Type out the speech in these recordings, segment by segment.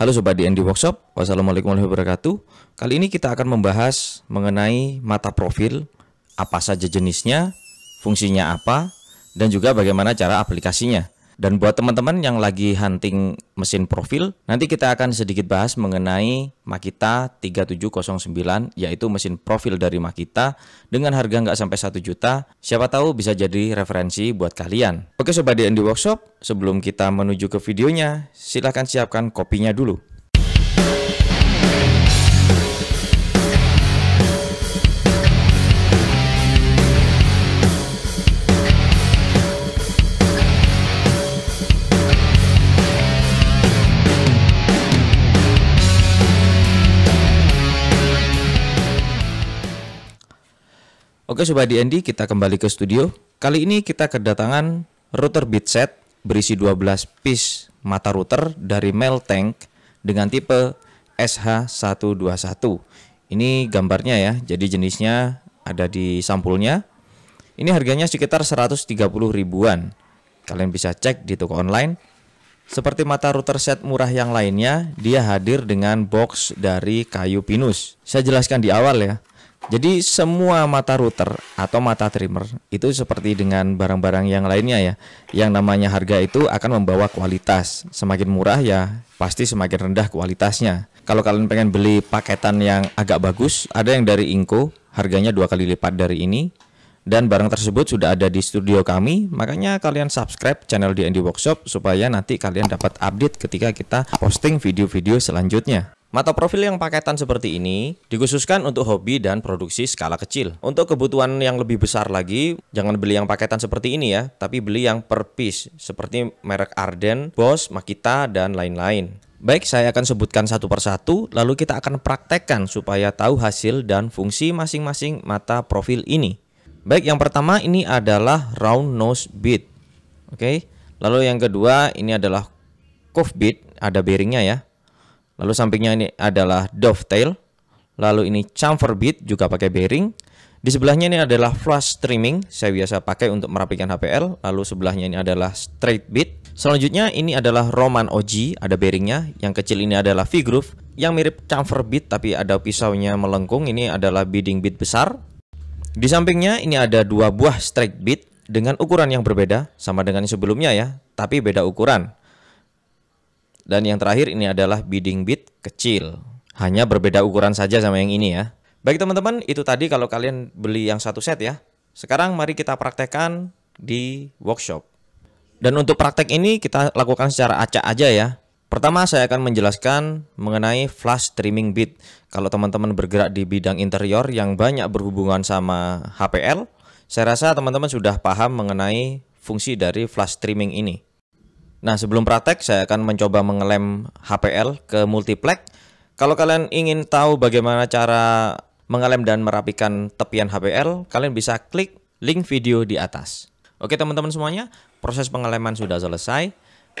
Halo Sobat di ND Workshop, Wassalamualaikum warahmatullahi wabarakatuh Kali ini kita akan membahas mengenai mata profil Apa saja jenisnya, fungsinya apa, dan juga bagaimana cara aplikasinya dan buat teman-teman yang lagi hunting mesin profil, nanti kita akan sedikit bahas mengenai Makita 3709, yaitu mesin profil dari Makita dengan harga nggak sampai 1 juta. Siapa tahu bisa jadi referensi buat kalian. Oke Sobat Andy Workshop, sebelum kita menuju ke videonya, silahkan siapkan kopinya dulu. Oke Sobat DND, kita kembali ke studio. Kali ini kita kedatangan router bitset berisi 12 piece mata router dari tank dengan tipe SH121. Ini gambarnya ya, jadi jenisnya ada di sampulnya. Ini harganya sekitar 130 ribuan. Kalian bisa cek di toko online. Seperti mata router set murah yang lainnya, dia hadir dengan box dari kayu pinus. Saya jelaskan di awal ya. Jadi semua mata router atau mata trimmer itu seperti dengan barang-barang yang lainnya ya. Yang namanya harga itu akan membawa kualitas. Semakin murah ya pasti semakin rendah kualitasnya. Kalau kalian pengen beli paketan yang agak bagus, ada yang dari Inco, harganya dua kali lipat dari ini. Dan barang tersebut sudah ada di studio kami, makanya kalian subscribe channel di Andy Workshop supaya nanti kalian dapat update ketika kita posting video-video selanjutnya. Mata profil yang paketan seperti ini dikhususkan untuk hobi dan produksi skala kecil. Untuk kebutuhan yang lebih besar lagi, jangan beli yang paketan seperti ini ya, tapi beli yang per piece seperti merek Arden, Bosch, Makita, dan lain-lain. Baik, saya akan sebutkan satu persatu, lalu kita akan praktekkan supaya tahu hasil dan fungsi masing-masing mata profil ini. Baik, yang pertama ini adalah round nose bit. Oke, lalu yang kedua ini adalah cove bit, ada bearingnya ya. Lalu sampingnya ini adalah dovetail. Lalu ini chamfer bit juga pakai bearing. Di sebelahnya ini adalah flush trimming. saya biasa pakai untuk merapikan HPL. Lalu sebelahnya ini adalah straight bit. Selanjutnya ini adalah Roman OG, ada bearingnya. Yang kecil ini adalah V-groove, yang mirip chamfer bit tapi ada pisaunya melengkung. Ini adalah bidding bit besar. Di sampingnya ini ada dua buah straight bit dengan ukuran yang berbeda, sama dengan sebelumnya ya, tapi beda ukuran. Dan yang terakhir ini adalah bidding bit kecil. Hanya berbeda ukuran saja sama yang ini ya. Baik teman-teman, itu tadi kalau kalian beli yang satu set ya. Sekarang mari kita praktekkan di workshop. Dan untuk praktek ini kita lakukan secara acak aja ya. Pertama saya akan menjelaskan mengenai flash trimming bit. Kalau teman-teman bergerak di bidang interior yang banyak berhubungan sama HPL, saya rasa teman-teman sudah paham mengenai fungsi dari flash trimming ini. Nah, sebelum praktek, saya akan mencoba mengelem HPL ke multiplex. Kalau kalian ingin tahu bagaimana cara mengelem dan merapikan tepian HPL, kalian bisa klik link video di atas. Oke teman-teman semuanya, proses pengeleman sudah selesai.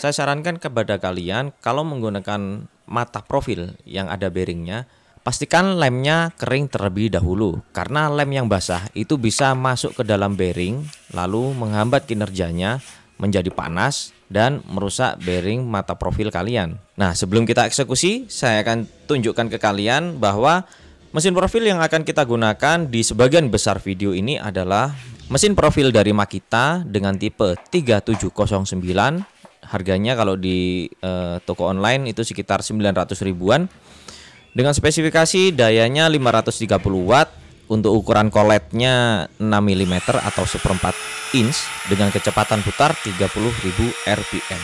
Saya sarankan kepada kalian kalau menggunakan mata profil yang ada bearingnya, pastikan lemnya kering terlebih dahulu. Karena lem yang basah itu bisa masuk ke dalam bearing, lalu menghambat kinerjanya menjadi panas dan merusak bearing mata profil kalian. Nah, sebelum kita eksekusi, saya akan tunjukkan ke kalian bahwa mesin profil yang akan kita gunakan di sebagian besar video ini adalah mesin profil dari Makita dengan tipe 3709. Harganya kalau di eh, toko online itu sekitar 900 ribuan. Dengan spesifikasi dayanya 530 watt, untuk ukuran koletnya 6 mm atau seperempat inch dengan kecepatan putar 30.000 rpm.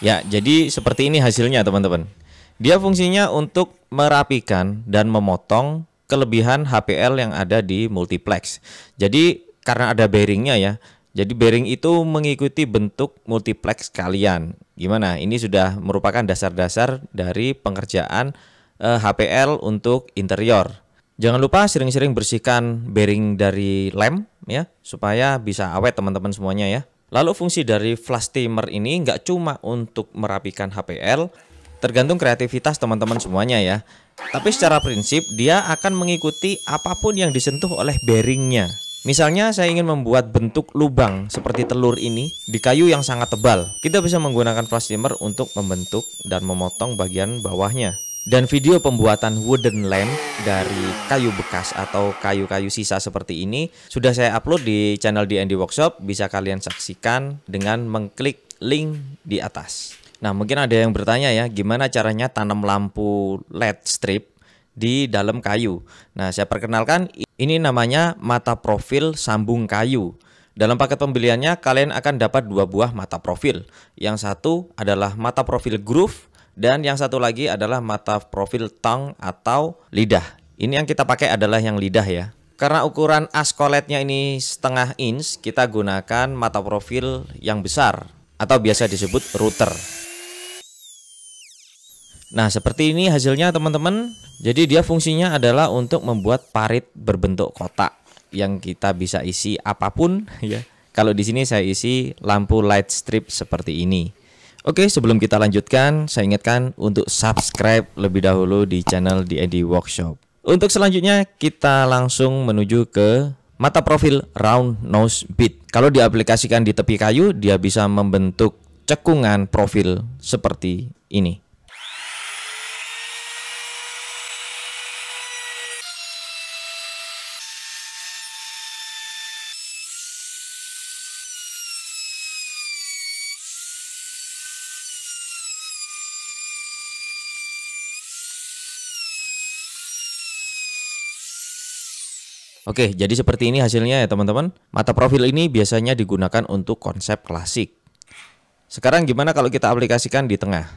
Ya, jadi seperti ini hasilnya teman-teman. Dia fungsinya untuk merapikan dan memotong kelebihan HPL yang ada di multiplex. Jadi karena ada bearingnya ya, jadi bearing itu mengikuti bentuk multiplex kalian. Gimana? Ini sudah merupakan dasar-dasar dari pengerjaan eh, HPL untuk interior. Jangan lupa sering-sering bersihkan bearing dari lem ya supaya bisa awet teman-teman semuanya ya. Lalu fungsi dari flash steamer ini nggak cuma untuk merapikan HPL, tergantung kreativitas teman-teman semuanya ya. Tapi secara prinsip dia akan mengikuti apapun yang disentuh oleh bearingnya. Misalnya saya ingin membuat bentuk lubang seperti telur ini di kayu yang sangat tebal. Kita bisa menggunakan flash steamer untuk membentuk dan memotong bagian bawahnya dan video pembuatan wooden lamp dari kayu bekas atau kayu-kayu sisa seperti ini sudah saya upload di channel Andy Workshop bisa kalian saksikan dengan mengklik link di atas nah mungkin ada yang bertanya ya gimana caranya tanam lampu LED strip di dalam kayu nah saya perkenalkan ini namanya mata profil sambung kayu dalam paket pembeliannya kalian akan dapat dua buah mata profil yang satu adalah mata profil groove dan yang satu lagi adalah mata profil tongue atau lidah. Ini yang kita pakai adalah yang lidah ya. Karena ukuran askoletnya ini setengah inch, kita gunakan mata profil yang besar atau biasa disebut router. Nah, seperti ini hasilnya teman-teman. Jadi dia fungsinya adalah untuk membuat parit berbentuk kotak yang kita bisa isi apapun ya. Kalau di sini saya isi lampu light strip seperti ini. Oke, sebelum kita lanjutkan, saya ingatkan untuk subscribe lebih dahulu di channel DID Workshop. Untuk selanjutnya, kita langsung menuju ke mata profil round nose bit. Kalau diaplikasikan di tepi kayu, dia bisa membentuk cekungan profil seperti ini. Oke, jadi seperti ini hasilnya ya teman-teman. Mata profil ini biasanya digunakan untuk konsep klasik. Sekarang gimana kalau kita aplikasikan di tengah?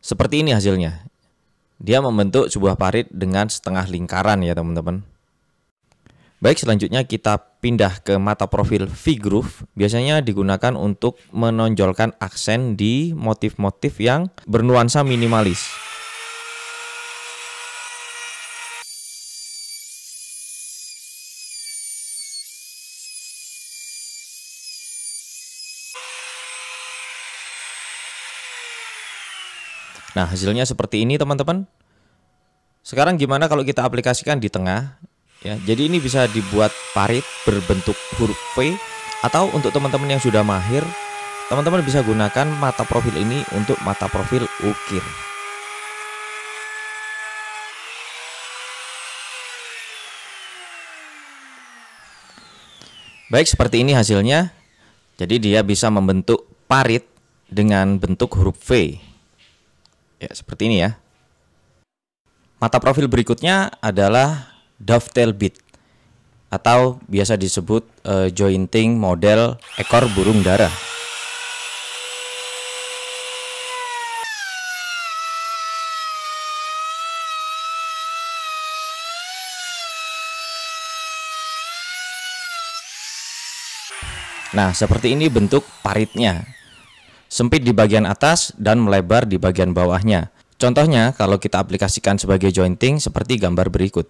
Seperti ini hasilnya. Dia membentuk sebuah parit dengan setengah lingkaran ya teman-teman. Baik, selanjutnya kita pindah ke mata profil V groove biasanya digunakan untuk menonjolkan aksen di motif-motif yang bernuansa minimalis. Nah, hasilnya seperti ini, teman-teman. Sekarang gimana kalau kita aplikasikan di tengah? Ya, jadi ini bisa dibuat parit berbentuk huruf V atau untuk teman-teman yang sudah mahir, teman-teman bisa gunakan mata profil ini untuk mata profil ukir. Baik, seperti ini hasilnya. Jadi dia bisa membentuk parit dengan bentuk huruf V. Ya, seperti ini ya. Mata profil berikutnya adalah dovetail bit atau biasa disebut uh, jointing model ekor burung dara. Nah, seperti ini bentuk paritnya. Sempit di bagian atas dan melebar di bagian bawahnya. Contohnya, kalau kita aplikasikan sebagai jointing seperti gambar berikut.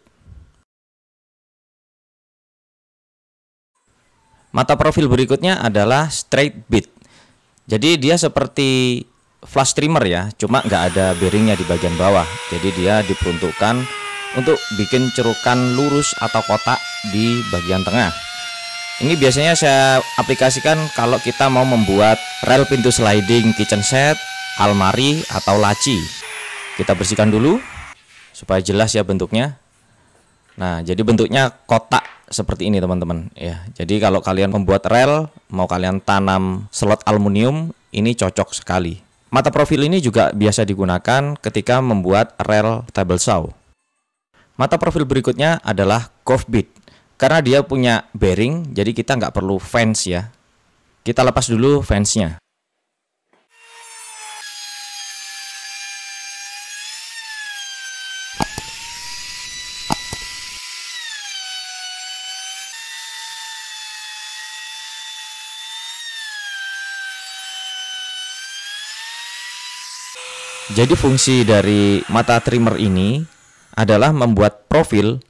Mata profil berikutnya adalah straight bit. Jadi dia seperti flash trimmer ya, cuma nggak ada bearingnya di bagian bawah. Jadi dia diperuntukkan untuk bikin cerukan lurus atau kotak di bagian tengah. Ini biasanya saya aplikasikan kalau kita mau membuat rel pintu sliding kitchen set, almari atau laci. Kita bersihkan dulu supaya jelas ya bentuknya. Nah, jadi bentuknya kotak seperti ini teman-teman ya. Jadi kalau kalian membuat rel, mau kalian tanam slot aluminium, ini cocok sekali. Mata profil ini juga biasa digunakan ketika membuat rel table saw. Mata profil berikutnya adalah curve bit. Karena dia punya bearing, jadi kita nggak perlu fence ya. Kita lepas dulu fence-nya. Jadi fungsi dari mata trimmer ini adalah membuat profil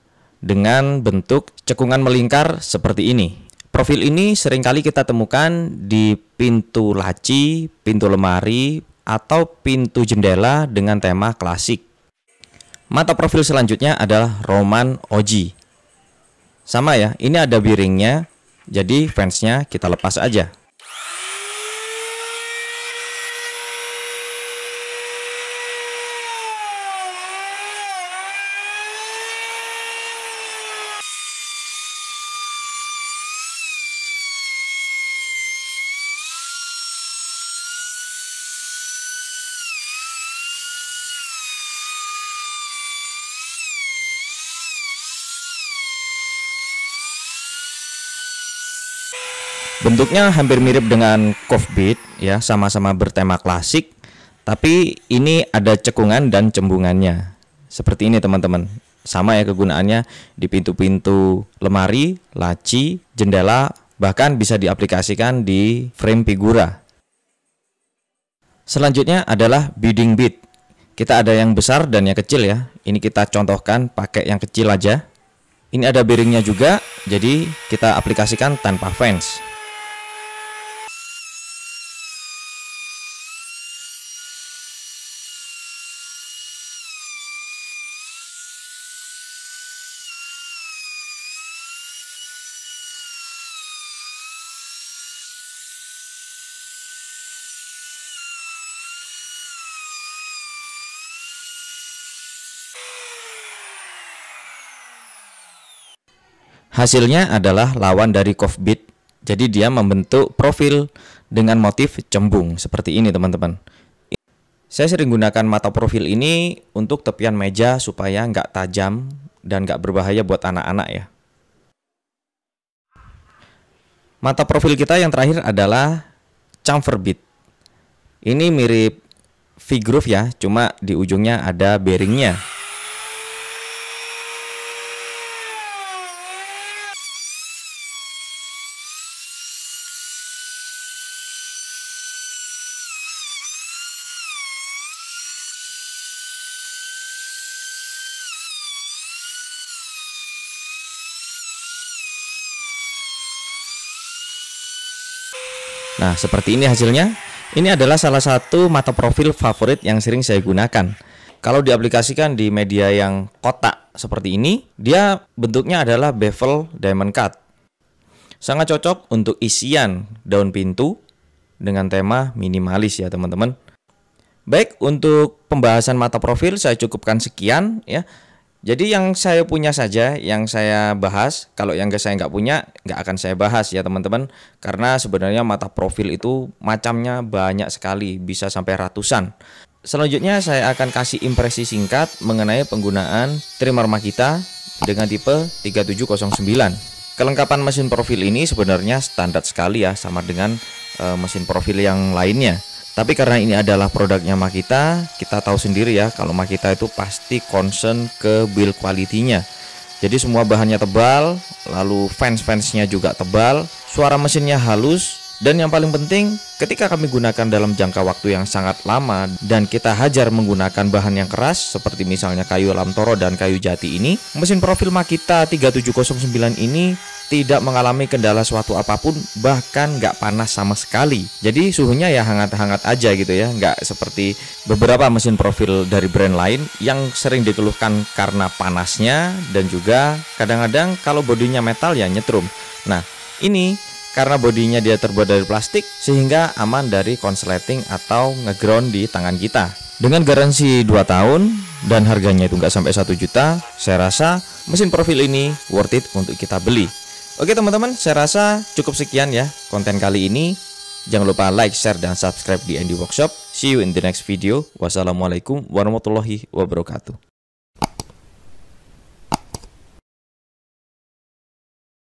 dengan bentuk cekungan melingkar seperti ini. Profil ini seringkali kita temukan di pintu laci, pintu lemari, atau pintu jendela dengan tema klasik. Mata profil selanjutnya adalah Roman Oji. Sama ya, ini ada biringnya, jadi fansnya kita lepas aja. Bentuknya hampir mirip dengan Cove Beat ya, sama-sama bertema klasik, tapi ini ada cekungan dan cembungannya. Seperti ini teman-teman. Sama ya kegunaannya di pintu-pintu lemari, laci, jendela, bahkan bisa diaplikasikan di frame figura. Selanjutnya adalah bidding bit. Kita ada yang besar dan yang kecil ya. Ini kita contohkan pakai yang kecil aja. Ini ada bearingnya juga, jadi kita aplikasikan tanpa fans. Hasilnya adalah lawan dari Kofbit. Jadi dia membentuk profil dengan motif cembung seperti ini teman-teman. Saya sering gunakan mata profil ini untuk tepian meja supaya nggak tajam dan nggak berbahaya buat anak-anak ya. Mata profil kita yang terakhir adalah chamfer bit. Ini mirip V-groove ya, cuma di ujungnya ada bearingnya. Nah, seperti ini hasilnya. Ini adalah salah satu mata profil favorit yang sering saya gunakan. Kalau diaplikasikan di media yang kotak seperti ini, dia bentuknya adalah bevel diamond cut. Sangat cocok untuk isian daun pintu dengan tema minimalis ya teman-teman. Baik, untuk pembahasan mata profil saya cukupkan sekian ya. Jadi yang saya punya saja yang saya bahas, kalau yang saya nggak punya nggak akan saya bahas ya teman-teman, karena sebenarnya mata profil itu macamnya banyak sekali, bisa sampai ratusan. Selanjutnya saya akan kasih impresi singkat mengenai penggunaan trimmer Makita dengan tipe 3709. Kelengkapan mesin profil ini sebenarnya standar sekali ya, sama dengan e, mesin profil yang lainnya. Tapi karena ini adalah produknya Makita, kita tahu sendiri ya kalau Makita itu pasti concern ke build quality-nya. Jadi semua bahannya tebal, lalu fans-fansnya juga tebal, suara mesinnya halus, dan yang paling penting, ketika kami gunakan dalam jangka waktu yang sangat lama dan kita hajar menggunakan bahan yang keras seperti misalnya kayu alam toro dan kayu jati ini, mesin profil Makita 3709 ini tidak mengalami kendala suatu apapun bahkan nggak panas sama sekali jadi suhunya ya hangat-hangat aja gitu ya nggak seperti beberapa mesin profil dari brand lain yang sering dikeluhkan karena panasnya dan juga kadang-kadang kalau bodinya metal ya nyetrum nah ini karena bodinya dia terbuat dari plastik sehingga aman dari konsleting atau ngeground di tangan kita. Dengan garansi 2 tahun dan harganya itu nggak sampai 1 juta, saya rasa mesin profil ini worth it untuk kita beli. Oke teman-teman, saya rasa cukup sekian ya konten kali ini. Jangan lupa like, share, dan subscribe di Andy Workshop. See you in the next video. Wassalamualaikum warahmatullahi wabarakatuh.